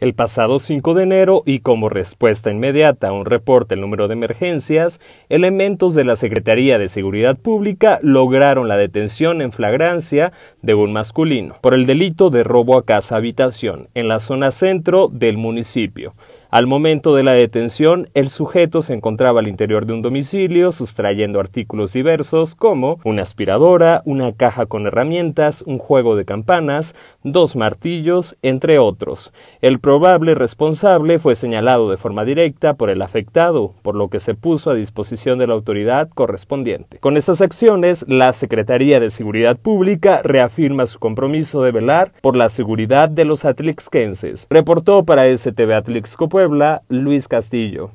El pasado 5 de enero y como respuesta inmediata a un reporte del número de emergencias, elementos de la Secretaría de Seguridad Pública lograron la detención en flagrancia de un masculino por el delito de robo a casa habitación en la zona centro del municipio. Al momento de la detención, el sujeto se encontraba al interior de un domicilio sustrayendo artículos diversos como una aspiradora, una caja con herramientas, un juego de campanas, dos martillos, entre otros. El probable responsable fue señalado de forma directa por el afectado, por lo que se puso a disposición de la autoridad correspondiente. Con estas acciones, la Secretaría de Seguridad Pública reafirma su compromiso de velar por la seguridad de los atlixquenses. Reportó para STV Atlixco Puebla, Luis Castillo.